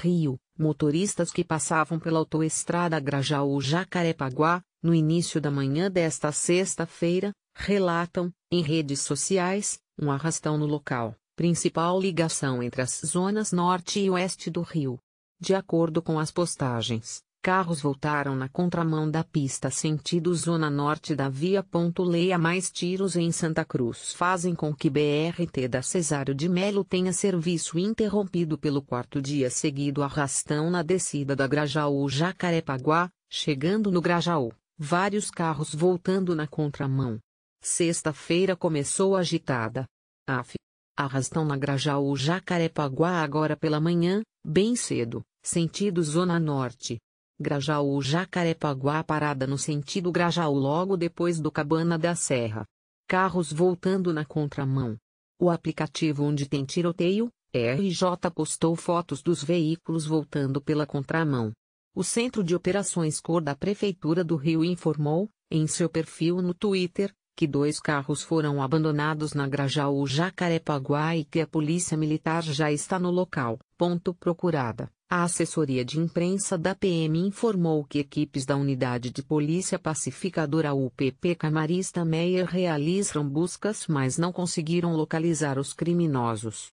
Rio, motoristas que passavam pela autoestrada Grajaú-Jacarepaguá, no início da manhã desta sexta-feira, relatam, em redes sociais, um arrastão no local, principal ligação entre as zonas norte e oeste do Rio. De acordo com as postagens, Carros voltaram na contramão da pista sentido zona norte da via. Leia mais tiros em Santa Cruz fazem com que BRT da Cesário de Melo tenha serviço interrompido pelo quarto dia seguido arrastão na descida da Grajaú-Jacarepaguá, chegando no Grajaú, vários carros voltando na contramão. Sexta-feira começou agitada. AF. Arrastão na Grajaú-Jacarepaguá agora pela manhã, bem cedo, sentido zona norte. Grajaú Jacarepaguá parada no sentido Grajaú logo depois do Cabana da Serra. Carros voltando na contramão. O aplicativo onde tem tiroteio, RJ postou fotos dos veículos voltando pela contramão. O Centro de Operações Cor da Prefeitura do Rio informou, em seu perfil no Twitter, que dois carros foram abandonados na Grajaú Jacarepaguá e que a Polícia Militar já está no local. Ponto procurada. A assessoria de imprensa da PM informou que equipes da Unidade de Polícia Pacificadora UPP Camarista Meyer realizaram buscas mas não conseguiram localizar os criminosos.